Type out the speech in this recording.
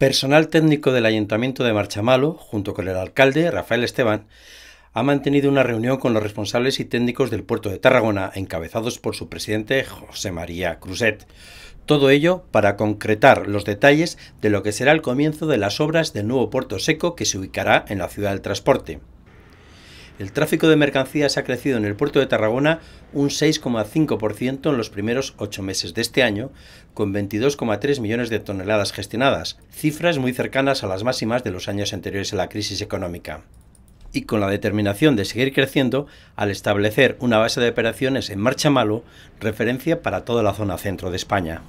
Personal técnico del Ayuntamiento de Marchamalo, junto con el alcalde Rafael Esteban, ha mantenido una reunión con los responsables y técnicos del puerto de Tarragona, encabezados por su presidente José María Cruzet. Todo ello para concretar los detalles de lo que será el comienzo de las obras del nuevo puerto seco que se ubicará en la ciudad del transporte. El tráfico de mercancías ha crecido en el puerto de Tarragona un 6,5% en los primeros ocho meses de este año, con 22,3 millones de toneladas gestionadas, cifras muy cercanas a las máximas de los años anteriores a la crisis económica. Y con la determinación de seguir creciendo, al establecer una base de operaciones en Marcha Malo, referencia para toda la zona centro de España.